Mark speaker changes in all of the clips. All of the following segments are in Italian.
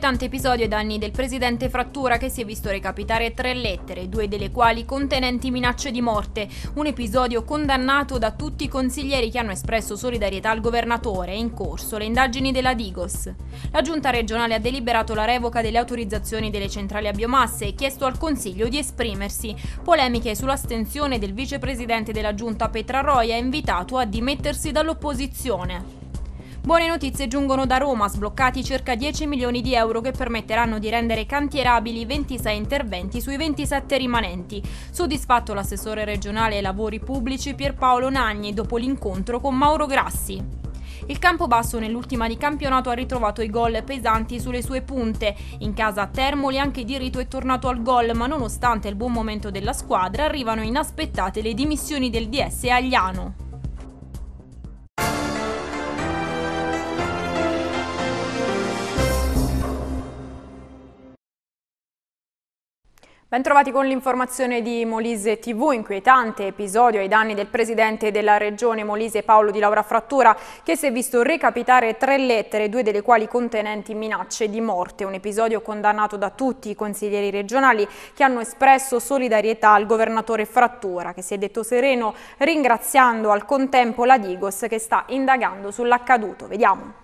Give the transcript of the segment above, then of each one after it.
Speaker 1: inquietante episodio ai danni del presidente Frattura che si è visto recapitare tre lettere, due delle quali contenenti minacce di morte, un episodio condannato da tutti i consiglieri che hanno espresso solidarietà al governatore e in corso le indagini della Digos. La giunta regionale ha deliberato la revoca delle autorizzazioni delle centrali a biomasse e chiesto al Consiglio di esprimersi. Polemiche sull'astensione del vicepresidente della giunta Petra Petraroia invitato a dimettersi dall'opposizione. Buone notizie giungono da Roma, sbloccati circa 10 milioni di euro che permetteranno di rendere cantierabili 26 interventi sui 27 rimanenti. Soddisfatto l'assessore regionale ai lavori pubblici Pierpaolo Nagni dopo l'incontro con Mauro Grassi. Il Campobasso nell'ultima di campionato ha ritrovato i gol pesanti sulle sue punte. In casa a Termoli anche di Rito è tornato al gol, ma nonostante il buon momento della squadra arrivano inaspettate le dimissioni del DS Agliano. Bentrovati con l'informazione di Molise TV, inquietante episodio ai danni del presidente della regione Molise Paolo Di Laura Frattura che si è visto recapitare tre lettere, due delle quali contenenti minacce di morte, un episodio condannato da tutti i consiglieri regionali che hanno espresso solidarietà al governatore Frattura che si è detto sereno ringraziando al contempo la Digos che sta indagando sull'accaduto. Vediamo.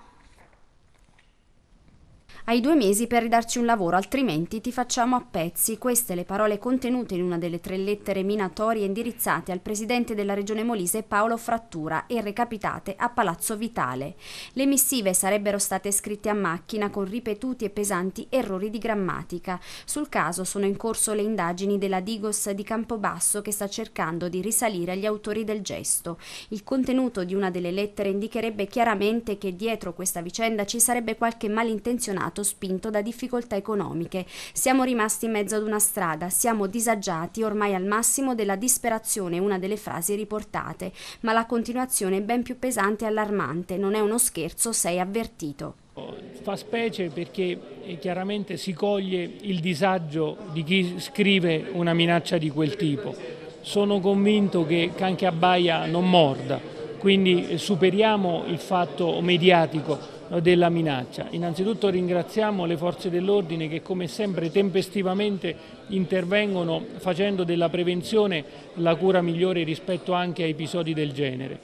Speaker 2: Hai due mesi per ridarci un lavoro, altrimenti ti facciamo a pezzi. Queste le parole contenute in una delle tre lettere minatorie indirizzate al presidente della regione Molise Paolo Frattura e recapitate a Palazzo Vitale. Le missive sarebbero state scritte a macchina con ripetuti e pesanti errori di grammatica. Sul caso sono in corso le indagini della Digos di Campobasso che sta cercando di risalire agli autori del gesto. Il contenuto di una delle lettere indicherebbe chiaramente che dietro questa vicenda ci sarebbe qualche malintenzionato stato spinto da difficoltà economiche. Siamo rimasti in mezzo ad una strada, siamo disagiati ormai al massimo della disperazione, una delle frasi riportate, ma la continuazione è ben più pesante e allarmante, non è uno scherzo, sei avvertito.
Speaker 3: Fa specie perché eh, chiaramente si coglie il disagio di chi scrive una minaccia di quel tipo. Sono convinto che anche Abbaia non morda, quindi superiamo il fatto mediatico della minaccia. Innanzitutto ringraziamo le forze dell'ordine che come sempre tempestivamente intervengono facendo della prevenzione la cura migliore rispetto anche a episodi del genere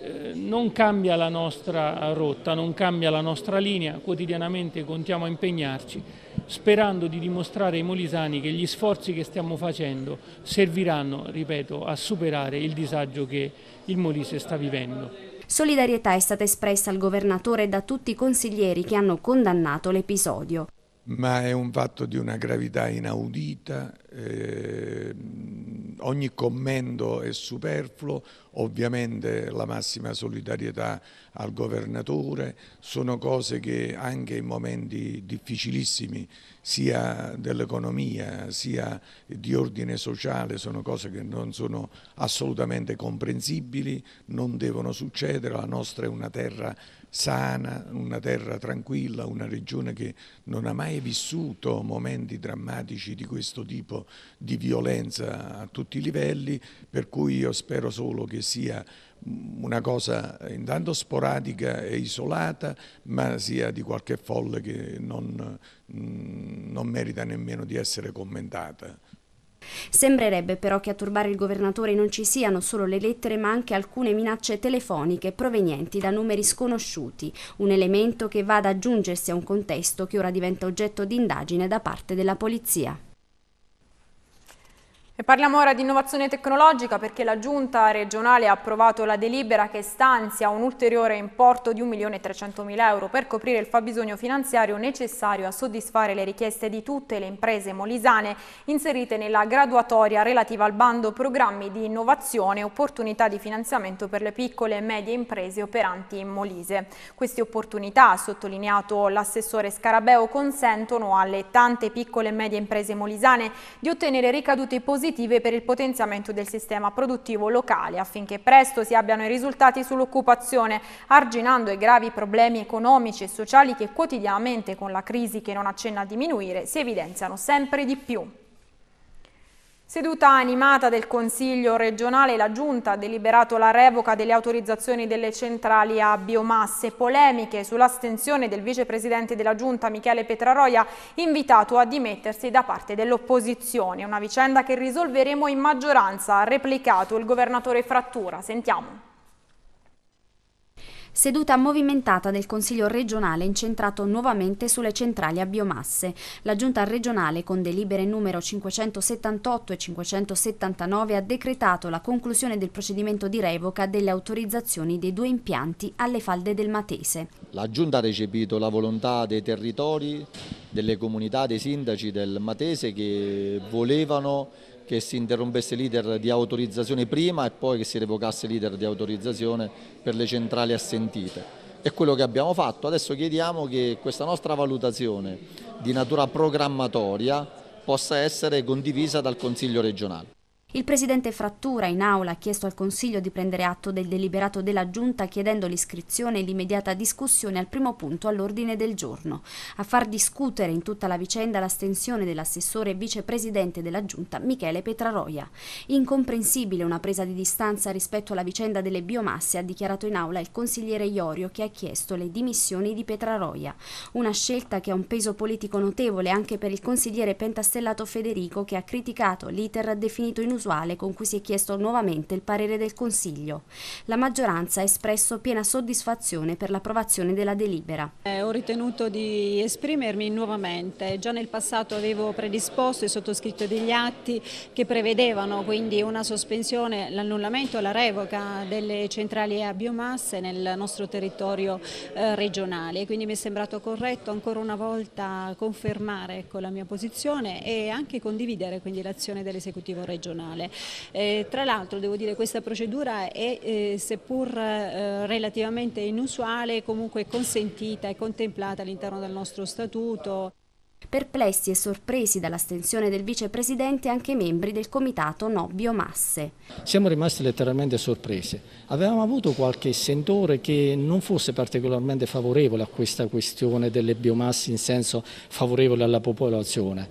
Speaker 3: eh, non cambia la nostra rotta, non cambia la nostra linea, quotidianamente contiamo a impegnarci sperando di dimostrare ai molisani che gli sforzi che stiamo facendo serviranno, ripeto, a superare il disagio che il Molise sta vivendo.
Speaker 2: Solidarietà è stata espressa al governatore da tutti i consiglieri che hanno condannato l'episodio
Speaker 4: ma è un fatto di una gravità inaudita, eh, ogni commento è superfluo, ovviamente la massima solidarietà al governatore, sono cose che anche in momenti difficilissimi sia dell'economia sia di ordine sociale sono cose che non sono assolutamente comprensibili, non devono succedere, la nostra è una terra sana, una terra tranquilla, una regione che non ha mai vissuto momenti drammatici di questo tipo di violenza a tutti i livelli, per cui io spero solo che sia una cosa intanto sporadica e isolata, ma sia di qualche folle che non, mm, non merita nemmeno di essere commentata.
Speaker 2: Sembrerebbe però che a turbare il governatore non ci siano solo le lettere ma anche alcune minacce telefoniche provenienti da numeri sconosciuti, un elemento che va ad aggiungersi a un contesto che ora diventa oggetto di indagine da parte della polizia.
Speaker 1: E parliamo ora di innovazione tecnologica perché la Giunta regionale ha approvato la delibera che stanzia un ulteriore importo di 1.300.000 euro per coprire il fabbisogno finanziario necessario a soddisfare le richieste di tutte le imprese molisane inserite nella graduatoria relativa al bando programmi di innovazione e opportunità di finanziamento per le piccole e medie imprese operanti in Molise. Queste opportunità, ha sottolineato l'assessore Scarabeo, consentono alle tante piccole e medie imprese molisane di ottenere ricadute positive positive per il potenziamento del sistema produttivo locale affinché presto si abbiano i risultati sull'occupazione, arginando i gravi problemi economici e sociali che quotidianamente con la crisi che non accenna a diminuire si evidenziano sempre di più. Seduta animata del Consiglio regionale, la Giunta ha deliberato la revoca delle autorizzazioni delle centrali a biomasse. Polemiche sull'astensione del vicepresidente della Giunta, Michele Petraroia, invitato a dimettersi da parte dell'opposizione. Una vicenda che risolveremo in maggioranza, ha replicato il governatore Frattura. Sentiamo.
Speaker 2: Seduta movimentata del Consiglio regionale incentrato nuovamente sulle centrali a biomasse. La Giunta regionale con delibere numero 578 e 579 ha decretato la conclusione del procedimento di revoca delle autorizzazioni dei due impianti alle falde del Matese.
Speaker 4: La Giunta ha recepito la volontà dei territori, delle comunità, dei sindaci del Matese che volevano che si interrompesse l'iter di autorizzazione prima e poi che si revocasse l'iter di autorizzazione per le centrali assentite. È quello che abbiamo fatto, adesso chiediamo che questa nostra valutazione di natura programmatoria possa essere condivisa dal Consiglio regionale.
Speaker 2: Il presidente Frattura in aula ha chiesto al Consiglio di prendere atto del deliberato della Giunta chiedendo l'iscrizione e l'immediata discussione al primo punto all'ordine del giorno. A far discutere in tutta la vicenda l'astensione dell'assessore e vicepresidente della Giunta Michele Petraroia. Incomprensibile una presa di distanza rispetto alla vicenda delle biomasse, ha dichiarato in aula il consigliere Iorio che ha chiesto le dimissioni di Petraroia. Una scelta che ha un peso politico notevole anche per il consigliere pentastellato Federico che ha criticato l'iter definito inutile inusuale con cui si è chiesto nuovamente il parere del Consiglio. La maggioranza ha espresso piena soddisfazione per l'approvazione della delibera. Eh, ho ritenuto di esprimermi nuovamente. Già nel passato avevo predisposto e sottoscritto degli atti che prevedevano quindi una sospensione, l'annullamento, la revoca delle centrali a biomasse nel nostro territorio eh, regionale. Quindi mi è sembrato corretto ancora una volta confermare con ecco, la mia posizione e anche condividere quindi l'azione
Speaker 1: dell'esecutivo regionale nazionale. Eh, tra l'altro devo dire che questa procedura è eh, seppur eh, relativamente inusuale comunque consentita e contemplata all'interno del
Speaker 2: nostro statuto. Perplessi e sorpresi dall'astensione del vicepresidente anche i membri del comitato No Biomasse.
Speaker 5: Siamo rimasti letteralmente sorpresi. Avevamo avuto qualche sentore che non fosse particolarmente favorevole a questa questione delle biomasse in senso favorevole alla popolazione.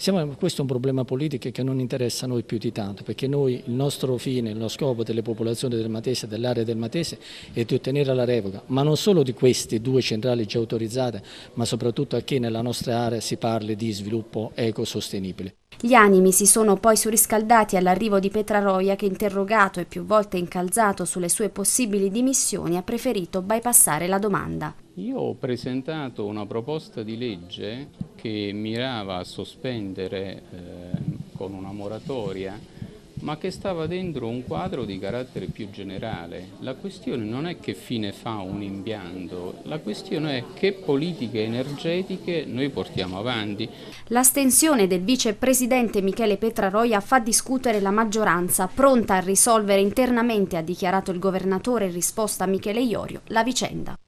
Speaker 5: Siamo, questo è un problema politico che non interessa a noi più di tanto, perché noi, il nostro fine, lo scopo delle popolazioni del Matese dell'area del Matese è di ottenere la revoca, ma non solo di queste due centrali già autorizzate, ma soprattutto a che nella nostra area si parli di sviluppo ecosostenibile.
Speaker 2: Gli animi si sono poi surriscaldati all'arrivo di Petraroia che interrogato e più volte incalzato sulle sue possibili dimissioni ha preferito bypassare la domanda.
Speaker 6: Io ho presentato una proposta di legge che mirava a sospendere eh, con una moratoria ma che stava dentro un quadro di carattere più generale. La questione non è che fine fa un impianto, la questione è che politiche energetiche noi portiamo avanti.
Speaker 2: L'astensione del vicepresidente Michele Petraroia fa discutere la maggioranza, pronta a risolvere internamente, ha dichiarato il governatore in risposta a Michele Iorio, la vicenda.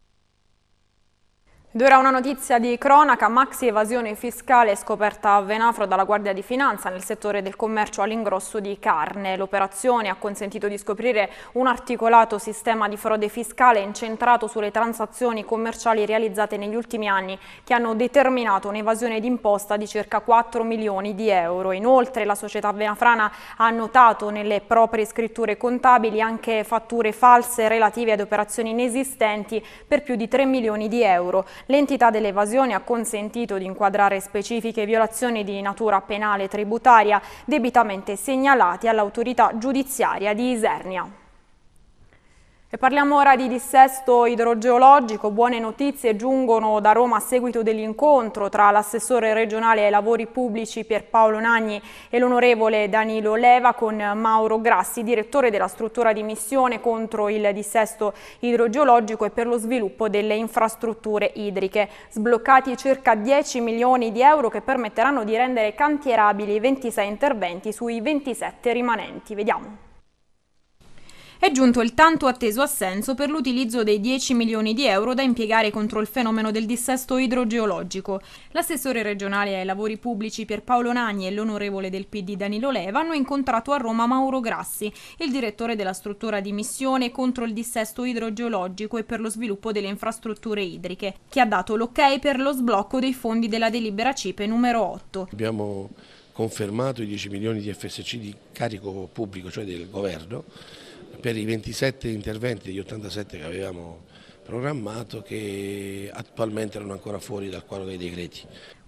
Speaker 1: Ed una notizia di cronaca, maxi evasione fiscale scoperta a Venafro dalla Guardia di Finanza nel settore del commercio all'ingrosso di carne. L'operazione ha consentito di scoprire un articolato sistema di frode fiscale incentrato sulle transazioni commerciali realizzate negli ultimi anni che hanno determinato un'evasione d'imposta di circa 4 milioni di euro. Inoltre la società venafrana ha notato nelle proprie scritture contabili anche fatture false relative ad operazioni inesistenti per più di 3 milioni di euro. L'entità dell'evasione ha consentito di inquadrare specifiche violazioni di natura penale e tributaria debitamente segnalate all'autorità giudiziaria di Isernia. E parliamo ora di dissesto idrogeologico. Buone notizie giungono da Roma a seguito dell'incontro tra l'assessore regionale ai lavori pubblici Pierpaolo Nagni e l'onorevole Danilo Leva con Mauro Grassi, direttore della struttura di missione contro il dissesto idrogeologico e per lo sviluppo delle infrastrutture idriche. Sbloccati circa 10 milioni di euro che permetteranno di rendere cantierabili 26 interventi sui 27 rimanenti. Vediamo. È giunto il tanto atteso assenso per l'utilizzo dei 10 milioni di euro da impiegare contro il fenomeno del dissesto idrogeologico. L'assessore regionale ai lavori pubblici Pierpaolo Nagni e l'onorevole del PD Danilo Leva hanno incontrato a Roma Mauro Grassi, il direttore della struttura di missione contro il dissesto idrogeologico e per lo sviluppo delle infrastrutture idriche, che ha dato l'ok per lo sblocco dei fondi della delibera CIPE numero 8.
Speaker 3: Abbiamo confermato i 10 milioni di FSC di carico pubblico, cioè del governo, per i 27 interventi degli 87 che avevamo programmato che attualmente erano ancora fuori dal quadro dei decreti.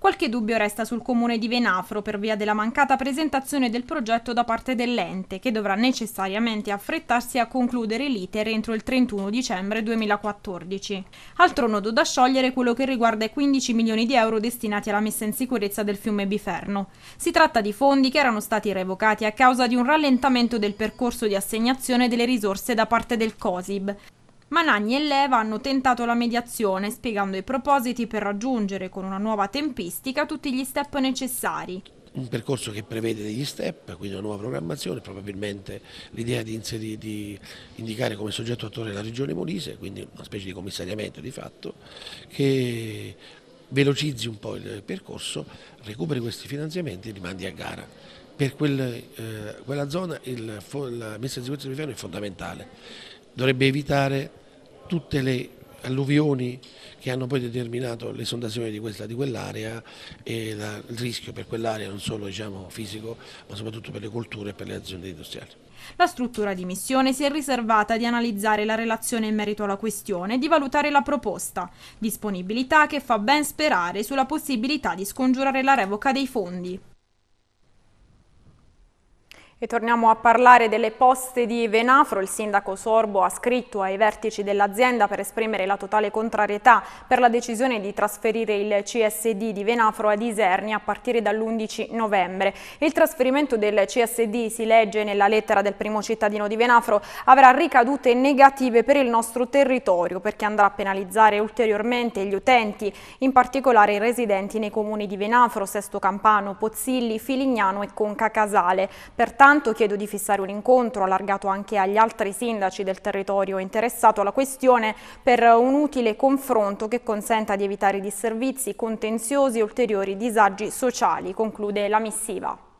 Speaker 1: Qualche dubbio resta sul comune di Venafro per via della mancata presentazione del progetto da parte dell'ente, che dovrà necessariamente affrettarsi a concludere l'iter entro il 31 dicembre 2014. Altro nodo da sciogliere è quello che riguarda i 15 milioni di euro destinati alla messa in sicurezza del fiume Biferno. Si tratta di fondi che erano stati revocati a causa di un rallentamento del percorso di assegnazione delle risorse da parte del COSIB ma Nanni e Leva hanno tentato la mediazione spiegando i propositi per raggiungere con una nuova tempistica tutti gli step necessari
Speaker 3: un percorso che prevede degli step, quindi una nuova programmazione, probabilmente l'idea di, di, indicare come soggetto attore la regione Molise, quindi una specie di commissariamento di fatto, che velocizzi un po' il percorso, recuperi questi finanziamenti e li mandi a gara. Per quel, eh, quella zona il, la messa in sicurezza del piano è fondamentale, dovrebbe evitare tutte le alluvioni che hanno poi determinato l'esondazione di questa di quell'area e la, il rischio per quell'area non solo diciamo, fisico ma soprattutto per le colture e per le aziende industriali.
Speaker 1: La struttura di missione si è riservata di analizzare la relazione in merito alla questione e di valutare la proposta, disponibilità che fa ben sperare sulla possibilità di scongiurare la revoca dei fondi. E torniamo a parlare delle poste di Venafro. Il sindaco Sorbo ha scritto ai vertici dell'azienda per esprimere la totale contrarietà per la decisione di trasferire il CSD di Venafro ad Isernia a partire dall'11 novembre. Il trasferimento del CSD, si legge nella lettera del primo cittadino di Venafro, avrà ricadute negative per il nostro territorio perché andrà a penalizzare ulteriormente gli utenti, in particolare i residenti nei comuni di Venafro, Sesto Campano, Pozzilli, Filignano e Conca Casale. Pertanto Intanto chiedo di fissare un incontro allargato anche agli altri sindaci del territorio interessato alla questione per un utile confronto che consenta di evitare disservizi, contenziosi e ulteriori disagi sociali, conclude la missiva.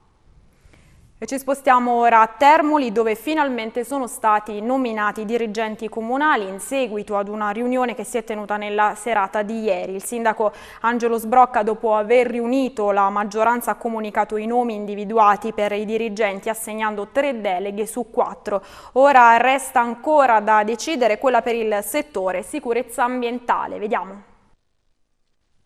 Speaker 1: E ci spostiamo ora a Termoli dove finalmente sono stati nominati i dirigenti comunali in seguito ad una riunione che si è tenuta nella serata di ieri. Il sindaco Angelo Sbrocca dopo aver riunito la maggioranza ha comunicato i nomi individuati per i dirigenti assegnando tre deleghe su quattro. Ora resta ancora da decidere quella per il settore sicurezza ambientale. Vediamo.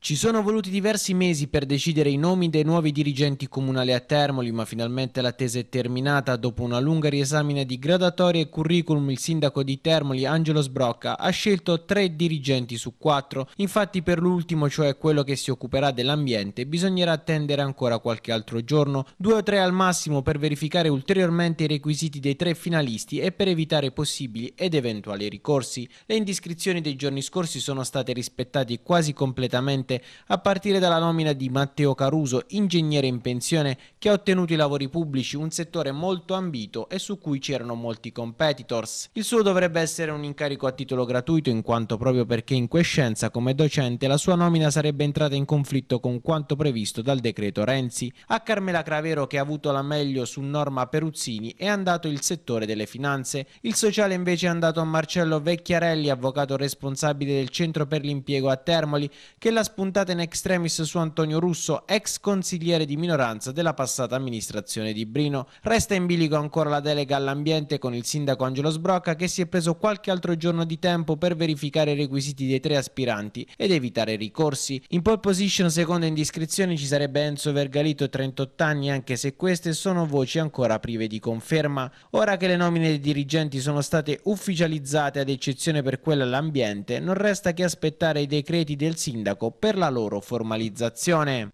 Speaker 5: Ci sono voluti diversi mesi per decidere i nomi dei nuovi dirigenti comunali a Termoli, ma finalmente l'attesa è terminata. Dopo una lunga riesamina di gradatorie e curriculum, il sindaco di Termoli, Angelo Sbrocca, ha scelto tre dirigenti su quattro. Infatti per l'ultimo, cioè quello che si occuperà dell'ambiente, bisognerà attendere ancora qualche altro giorno, due o tre al massimo per verificare ulteriormente i requisiti dei tre finalisti e per evitare possibili ed eventuali ricorsi. Le indiscrizioni dei giorni scorsi sono state rispettate quasi completamente a partire dalla nomina di Matteo Caruso, ingegnere in pensione, che ha ottenuto i lavori pubblici, un settore molto ambito e su cui c'erano molti competitors. Il suo dovrebbe essere un incarico a titolo gratuito, in quanto proprio perché in quiescenza come docente la sua nomina sarebbe entrata in conflitto con quanto previsto dal decreto Renzi. A Carmela Cravero, che ha avuto la meglio su Norma Peruzzini, è andato il settore delle finanze. Il sociale invece è andato a Marcello Vecchiarelli, avvocato responsabile del Centro per l'Impiego a Termoli, che la spuntata in extremis su Antonio Russo, ex consigliere di minoranza della passata amministrazione di Brino. Resta in bilico ancora la delega all'ambiente con il sindaco Angelo Sbrocca che si è preso qualche altro giorno di tempo per verificare i requisiti dei tre aspiranti ed evitare ricorsi. In pole position secondo indiscrezioni ci sarebbe Enzo Vergalito, 38 anni, anche se queste sono voci ancora prive di conferma. Ora che le nomine dei dirigenti sono state ufficializzate ad eccezione per quella all'ambiente, non resta che aspettare i decreti del sindaco per per la loro formalizzazione.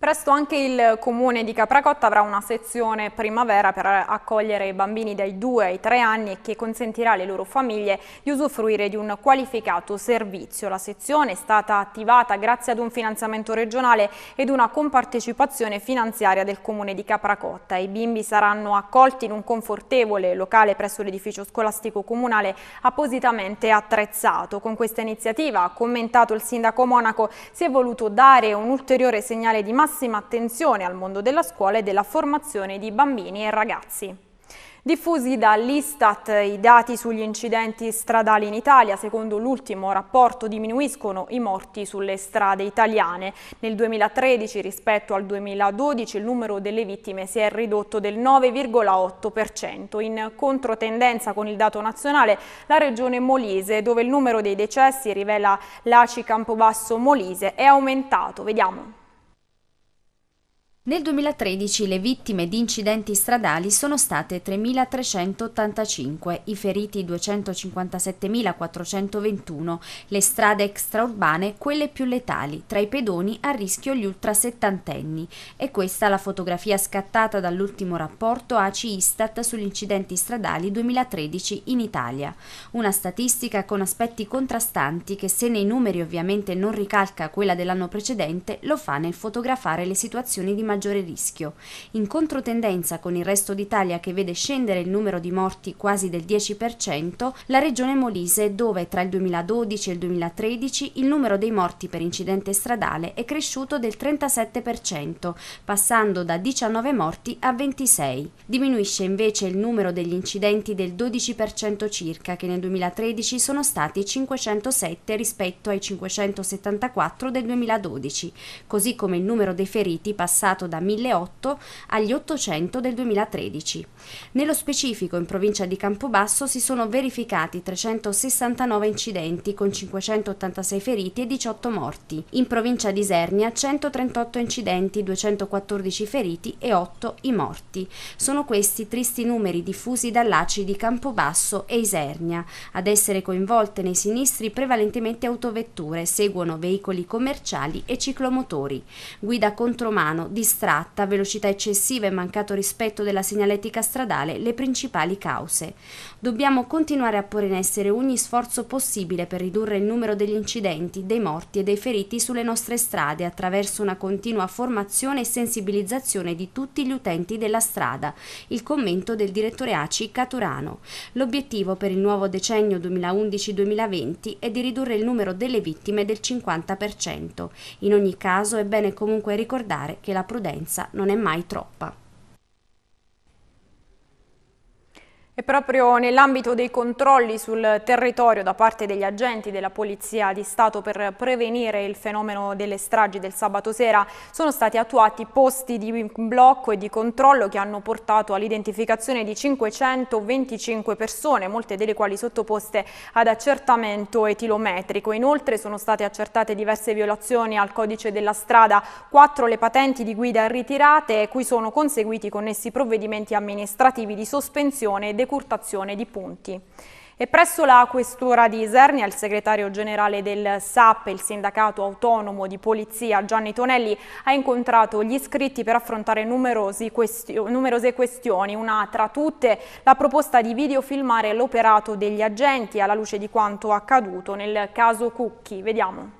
Speaker 1: Presto anche il comune di Capracotta avrà una sezione primavera per accogliere i bambini dai 2 ai 3 anni e che consentirà alle loro famiglie di usufruire di un qualificato servizio. La sezione è stata attivata grazie ad un finanziamento regionale ed una compartecipazione finanziaria del comune di Capracotta. I bimbi saranno accolti in un confortevole locale presso l'edificio scolastico comunale appositamente attrezzato. Con questa iniziativa, ha commentato il sindaco Monaco, si è voluto dare un ulteriore segnale di massima massima attenzione al mondo della scuola e della formazione di bambini e ragazzi. Diffusi dall'Istat i dati sugli incidenti stradali in Italia, secondo l'ultimo rapporto diminuiscono i morti sulle strade italiane. Nel 2013 rispetto al 2012 il numero delle vittime si è ridotto del 9,8%. In controtendenza con il dato nazionale la regione Molise, dove il numero dei decessi, rivela l'ACI Campobasso Molise, è aumentato. Vediamo.
Speaker 2: Nel 2013 le vittime di incidenti stradali sono state 3.385, i feriti 257.421, le strade extraurbane quelle più letali, tra i pedoni a rischio gli ultrasettantenni. E questa la fotografia scattata dall'ultimo rapporto ACI Istat sugli incidenti stradali 2013 in Italia. Una statistica con aspetti contrastanti che se nei numeri ovviamente non ricalca quella dell'anno precedente, lo fa nel fotografare le situazioni di maggiore rischio, in controtendenza con il resto d'Italia che vede scendere il numero di morti quasi del 10%, la regione Molise dove tra il 2012 e il 2013 il numero dei morti per incidente stradale è cresciuto del 37%, passando da 19 morti a 26. Diminuisce invece il numero degli incidenti del 12% circa che nel 2013 sono stati 507 rispetto ai 574 del 2012, così come il numero dei feriti passato aumentato da 1.800 agli 800 del 2013. Nello specifico, in provincia di Campobasso si sono verificati 369 incidenti con 586 feriti e 18 morti. In provincia di Isernia 138 incidenti, 214 feriti e 8 i morti. Sono questi tristi numeri diffusi dall'ACI di Campobasso e Isernia. Ad essere coinvolte nei sinistri prevalentemente autovetture, seguono veicoli commerciali e ciclomotori. Guida contromano di distratta, velocità eccessiva e mancato rispetto della segnaletica stradale le principali cause. Dobbiamo continuare a porre in essere ogni sforzo possibile per ridurre il numero degli incidenti, dei morti e dei feriti sulle nostre strade attraverso una continua formazione e sensibilizzazione di tutti gli utenti della strada. Il commento del direttore ACI Caturano. L'obiettivo per il nuovo decennio 2011-2020 è di ridurre il numero delle vittime del 50%. In ogni caso è bene comunque ricordare che la produzione prudenza non è mai troppa.
Speaker 1: E proprio nell'ambito dei controlli sul territorio da parte degli agenti della Polizia di Stato per prevenire il fenomeno delle stragi del sabato sera sono stati attuati posti di blocco e di controllo che hanno portato all'identificazione di 525 persone, molte delle quali sottoposte ad accertamento etilometrico. Inoltre sono state accertate diverse violazioni al codice della strada, quattro le patenti di guida ritirate cui sono conseguiti connessi provvedimenti amministrativi di sospensione e decurtazione di punti. E presso la questura di Isernia, il segretario generale del SAP, il sindacato autonomo di polizia Gianni Tonelli, ha incontrato gli iscritti per affrontare questio numerose questioni. Una tra tutte la proposta di videofilmare l'operato degli agenti alla luce di quanto accaduto nel caso Cucchi. Vediamo.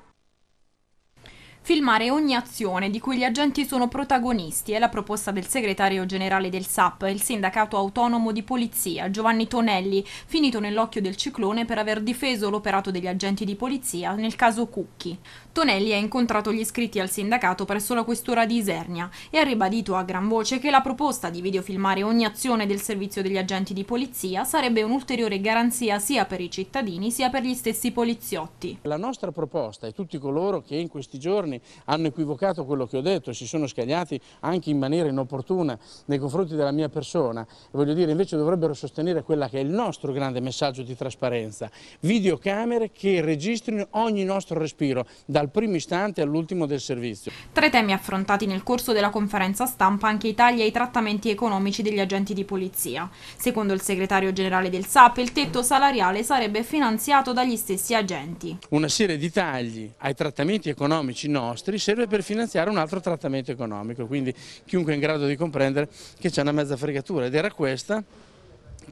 Speaker 1: Filmare ogni azione di cui gli agenti sono protagonisti è la proposta del segretario generale del SAP, il sindacato autonomo di polizia, Giovanni Tonelli, finito nell'occhio del ciclone per aver difeso l'operato degli agenti di polizia nel caso Cucchi. Tonelli ha incontrato gli iscritti al sindacato presso la questura di Isernia e ha ribadito a gran voce che la proposta di videofilmare ogni azione del servizio degli agenti di polizia sarebbe un'ulteriore garanzia sia per i cittadini sia per gli stessi poliziotti.
Speaker 6: La nostra proposta e tutti coloro che in questi giorni anni hanno equivocato quello che ho detto, si sono scagliati anche in maniera inopportuna nei confronti della mia persona, voglio dire invece dovrebbero sostenere quella che è il nostro grande messaggio di trasparenza, videocamere che registrino ogni nostro respiro, dal primo istante all'ultimo del servizio.
Speaker 1: Tra i temi affrontati nel corso della conferenza stampa anche i tagli ai trattamenti economici degli agenti di polizia. Secondo il segretario generale del SAP il tetto salariale sarebbe finanziato dagli stessi agenti.
Speaker 6: Una serie di tagli ai trattamenti economici no nostri serve per finanziare un altro trattamento economico, quindi chiunque è in grado di comprendere che c'è una mezza fregatura ed era questa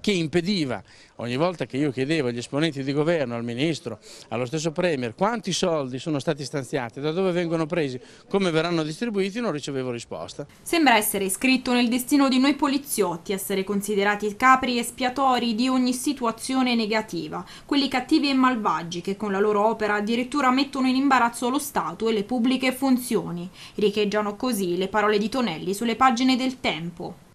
Speaker 6: che impediva ogni volta che io chiedevo agli esponenti di governo, al Ministro, allo stesso Premier, quanti soldi sono stati stanziati, da dove vengono presi, come verranno distribuiti, non ricevevo risposta.
Speaker 1: Sembra essere scritto nel destino di noi poliziotti, essere considerati capri espiatori di ogni situazione negativa, quelli cattivi e malvagi che con la loro opera addirittura mettono in imbarazzo lo Stato e le pubbliche funzioni. Richeggiano così le parole di Tonelli sulle pagine del Tempo.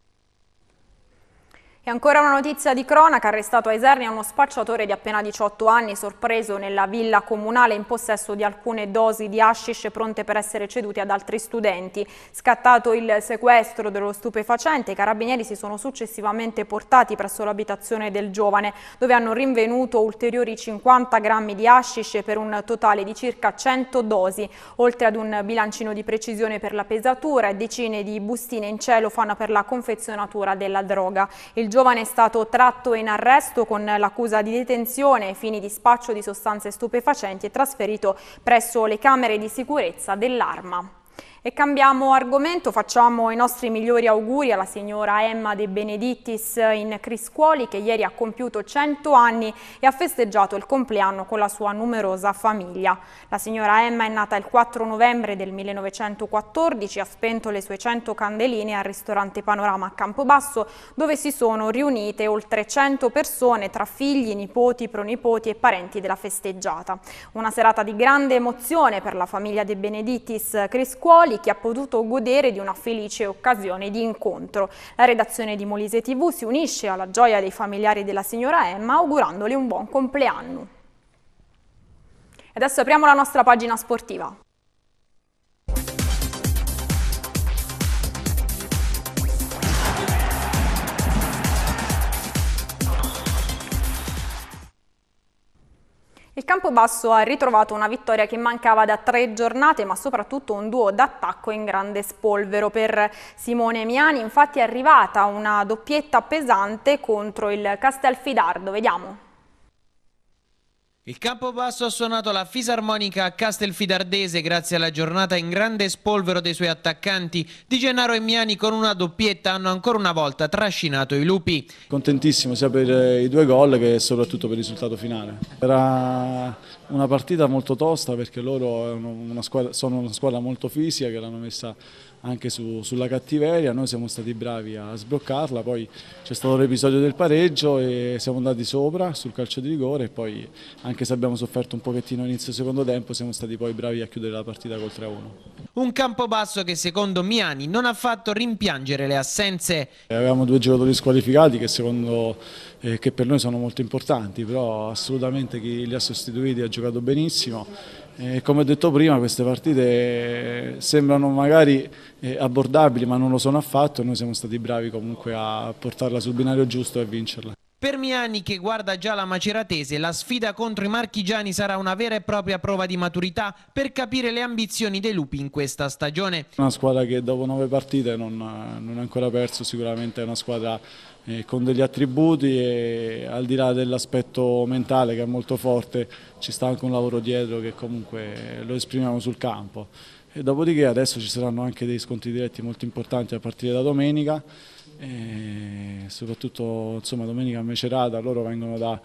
Speaker 1: E ancora una notizia di cronaca, arrestato a Isernia uno spacciatore di appena 18 anni sorpreso nella villa comunale in possesso di alcune dosi di hashish pronte per essere cedute ad altri studenti. Scattato il sequestro dello stupefacente, i carabinieri si sono successivamente portati presso l'abitazione del giovane, dove hanno rinvenuto ulteriori 50 grammi di hashish per un totale di circa 100 dosi, oltre ad un bilancino di precisione per la pesatura e decine di bustine in cielo fanno per la confezionatura della droga. Il giovane è stato tratto in arresto con l'accusa di detenzione ai fini di spaccio di sostanze stupefacenti e trasferito presso le camere di sicurezza dell'Arma. E cambiamo argomento, facciamo i nostri migliori auguri alla signora Emma De Benedittis in Criscuoli che ieri ha compiuto 100 anni e ha festeggiato il compleanno con la sua numerosa famiglia. La signora Emma è nata il 4 novembre del 1914, ha spento le sue 100 candeline al ristorante Panorama a Campobasso dove si sono riunite oltre 100 persone tra figli, nipoti, pronipoti e parenti della festeggiata. Una serata di grande emozione per la famiglia De Benedittis Criscuoli Natali chi ha potuto godere di una felice occasione di incontro. La redazione di Molise TV si unisce alla gioia dei familiari della signora Emma augurandole un buon compleanno. Adesso apriamo la nostra pagina sportiva. Il Campobasso ha ritrovato una vittoria che mancava da tre giornate, ma soprattutto un duo d'attacco in grande spolvero. Per Simone Miani infatti è arrivata una doppietta pesante contro il Castelfidardo. Vediamo.
Speaker 5: Il Campobasso ha suonato la fisarmonica a Castelfidardese grazie alla giornata in grande spolvero dei suoi attaccanti. Di Gennaro e Miani con una doppietta hanno
Speaker 4: ancora una volta trascinato i lupi. Contentissimo sia per eh, i due gol che soprattutto per il risultato finale. Era una partita molto tosta perché loro sono una squadra molto fisica che l'hanno messa anche su, sulla cattiveria, noi siamo stati bravi a sbloccarla, poi c'è stato l'episodio del pareggio e siamo andati sopra sul calcio di rigore e poi anche se abbiamo sofferto un pochettino all'inizio del secondo tempo siamo stati poi bravi a chiudere la partita col 3-1.
Speaker 5: Un campo basso che secondo Miani non ha fatto rimpiangere le assenze.
Speaker 4: Eh, avevamo due giocatori squalificati che, secondo, eh, che per noi sono molto importanti, però assolutamente chi li ha sostituiti ha giocato benissimo eh, come ho detto prima, queste partite eh, sembrano magari eh, abbordabili, ma non lo sono affatto. Noi siamo stati bravi comunque a portarla sul binario giusto e a vincerla.
Speaker 5: Per Miani, che guarda già la Maceratese, la sfida contro i marchigiani sarà una vera e propria prova di maturità per capire le ambizioni dei lupi in questa stagione.
Speaker 4: Una squadra che dopo nove partite non ha ancora perso, sicuramente è una squadra eh, con degli attributi e al di là dell'aspetto mentale che è molto forte ci sta anche un lavoro dietro che comunque lo esprimiamo sul campo. E dopodiché adesso ci saranno anche dei scontri diretti molto importanti a partire da domenica, soprattutto insomma, domenica a Mecerata, loro vengono da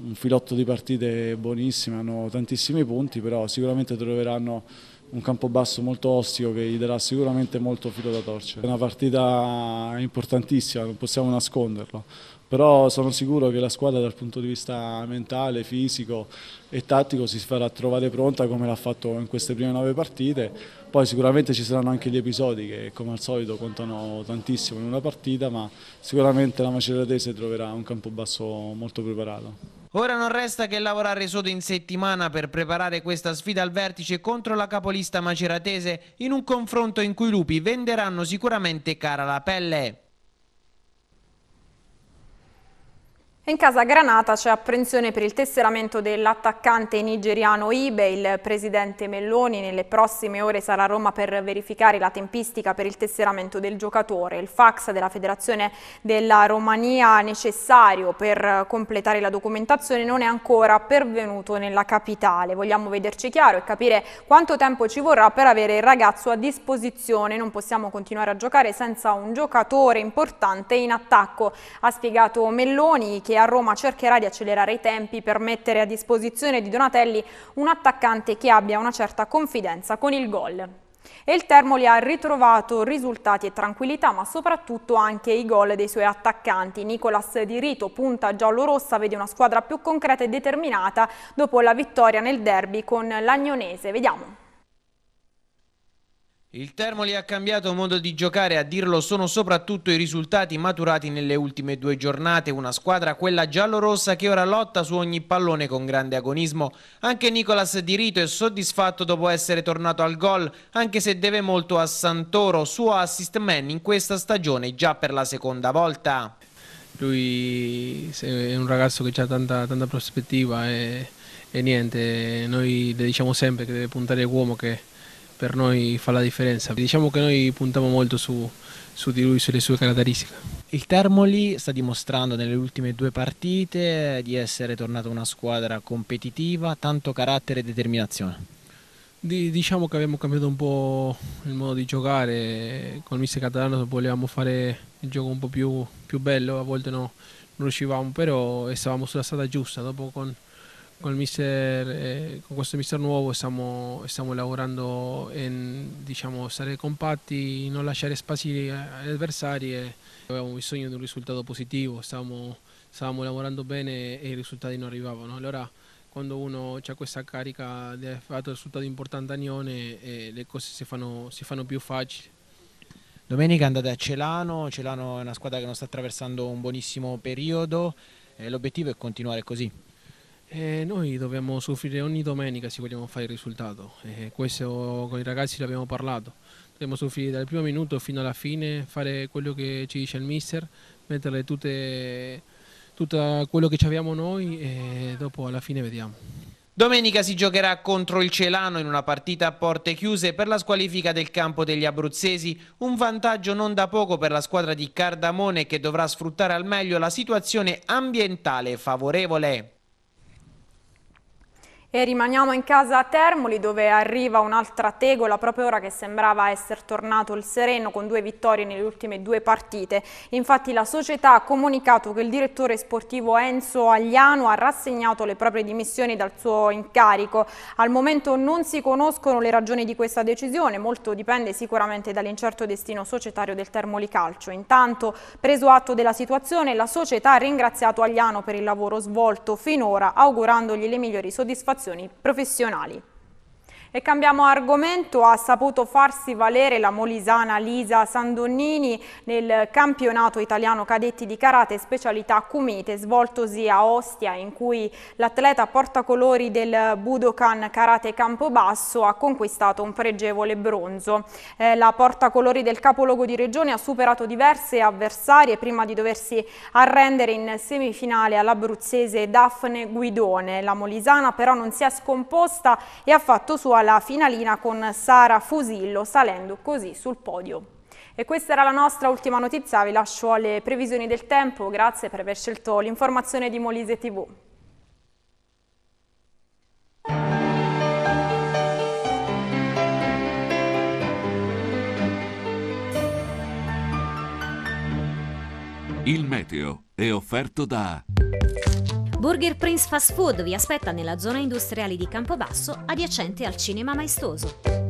Speaker 4: un filotto di partite buonissime, hanno tantissimi punti, però sicuramente troveranno un campo basso molto ostico che gli darà sicuramente molto filo da torcere. È una partita importantissima, non possiamo nasconderlo, però sono sicuro che la squadra dal punto di vista mentale, fisico e tattico si farà trovare pronta come l'ha fatto in queste prime nove partite, poi sicuramente ci saranno anche gli episodi che come al solito contano tantissimo in una partita, ma sicuramente la Maceratese troverà un campo basso molto preparato.
Speaker 5: Ora non resta che lavorare sodo in settimana per preparare questa sfida al vertice contro la capolista maceratese in un confronto in cui i lupi venderanno sicuramente cara la pelle.
Speaker 1: In casa Granata c'è apprensione per il tesseramento dell'attaccante nigeriano Ibe. Il presidente Melloni nelle prossime ore sarà a Roma per verificare la tempistica per il tesseramento del giocatore. Il fax della Federazione della Romania necessario per completare la documentazione non è ancora pervenuto nella capitale. Vogliamo vederci chiaro e capire quanto tempo ci vorrà per avere il ragazzo a disposizione. Non possiamo continuare a giocare senza un giocatore importante in attacco, ha spiegato Melloni che a Roma cercherà di accelerare i tempi per mettere a disposizione di Donatelli un attaccante che abbia una certa confidenza con il gol. E il Termoli ha ritrovato risultati e tranquillità, ma soprattutto anche i gol dei suoi attaccanti. Nicolas Di Rito, punta giallo-rossa, vede una squadra più concreta e determinata dopo la vittoria nel derby con l'Agnonese. Vediamo.
Speaker 5: Il Termoli ha cambiato modo di giocare, a dirlo sono soprattutto i risultati maturati nelle ultime due giornate, una squadra quella giallorossa che ora lotta su ogni pallone con grande agonismo. Anche Nicolas Di Rito è soddisfatto dopo essere tornato al gol, anche se deve molto a Santoro, suo assist man in questa stagione già per la seconda volta. Lui
Speaker 3: è un ragazzo che ha tanta, tanta prospettiva e, e niente, noi le diciamo sempre che deve puntare l'uomo che per noi fa la differenza. Diciamo che noi puntiamo molto su, su di lui, sulle sue caratteristiche.
Speaker 5: Il Termoli sta dimostrando nelle ultime due partite di essere tornata una squadra competitiva, tanto carattere e determinazione. Diciamo che
Speaker 3: abbiamo cambiato un po' il modo di giocare, con il mister catalano volevamo fare il gioco un po' più, più bello, a volte no, non riuscivamo, però stavamo sulla strada giusta, dopo con, con, mister, eh, con questo mister nuovo stiamo, stiamo lavorando in diciamo, stare compatti, non lasciare spazi agli avversari e avevamo bisogno di un risultato positivo, stavamo, stavamo lavorando bene e i risultati non arrivavano. Allora, quando uno ha questa carica di aver fatto risultati importanti a Nione
Speaker 5: eh, le cose si fanno, si fanno più facili. Domenica andate a Celano, Celano è una squadra che non sta attraversando un buonissimo periodo, eh, l'obiettivo è continuare così. E
Speaker 3: eh, noi dobbiamo soffrire ogni domenica se vogliamo fare il risultato. E eh, questo con i ragazzi l'abbiamo parlato. Dobbiamo soffrire dal primo minuto fino alla fine, fare quello che ci dice il mister, mettere tutte, tutto quello che abbiamo noi e dopo alla fine vediamo.
Speaker 5: Domenica si giocherà contro il Celano in una partita a porte chiuse per la squalifica del campo degli abruzzesi, un vantaggio non da poco per la squadra di Cardamone che dovrà sfruttare al meglio la situazione ambientale favorevole.
Speaker 1: E rimaniamo in casa a Termoli dove arriva un'altra tegola proprio ora che sembrava essere tornato il sereno con due vittorie nelle ultime due partite. Infatti la società ha comunicato che il direttore sportivo Enzo Agliano ha rassegnato le proprie dimissioni dal suo incarico. Al momento non si conoscono le ragioni di questa decisione, molto dipende sicuramente dall'incerto destino societario del Termoli Calcio. Intanto, preso atto della situazione, la società ha ringraziato Agliano per il lavoro svolto finora augurandogli le migliori soddisfazioni motivazioni professionali. E cambiamo argomento, ha saputo farsi valere la molisana Lisa Sandonnini nel campionato italiano cadetti di karate specialità Kumite svoltosi a Ostia in cui l'atleta portacolori del Budokan Karate Campobasso ha conquistato un pregevole bronzo. Eh, la portacolori del capoluogo di regione ha superato diverse avversarie prima di doversi arrendere in semifinale all'abruzzese Daphne Guidone. La molisana però non si è scomposta e ha fatto sua alla finalina con Sara Fusillo salendo così sul podio. E questa era la nostra ultima notizia, vi lascio alle previsioni del tempo, grazie per aver scelto l'informazione di Molise TV.
Speaker 4: Il meteo è offerto da...
Speaker 2: Burger Prince Fast Food vi aspetta nella zona industriale di Campobasso adiacente al Cinema Maestoso.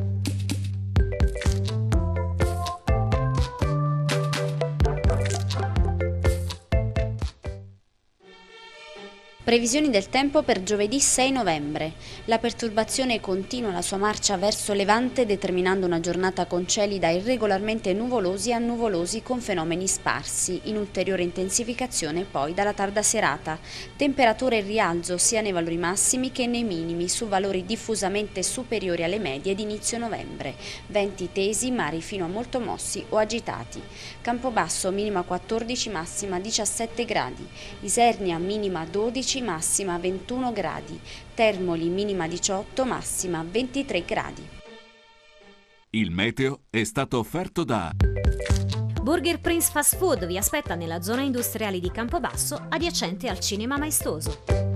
Speaker 2: Previsioni del tempo per giovedì 6 novembre. La perturbazione continua la sua marcia verso Levante determinando una giornata con cieli da irregolarmente nuvolosi a nuvolosi con fenomeni sparsi, in ulteriore intensificazione poi dalla tarda serata. Temperature in rialzo sia nei valori massimi che nei minimi su valori diffusamente superiori alle medie d'inizio novembre. Venti tesi, mari fino a molto mossi o agitati. Campobasso minima 14, massima 17 gradi. Isernia minima 12 10 massima 21 gradi, Termoli minima 18 massima 23 gradi.
Speaker 4: Il meteo è stato offerto da...
Speaker 2: Burger Prince Fast Food vi aspetta nella zona industriale di Campobasso adiacente al Cinema Maestoso.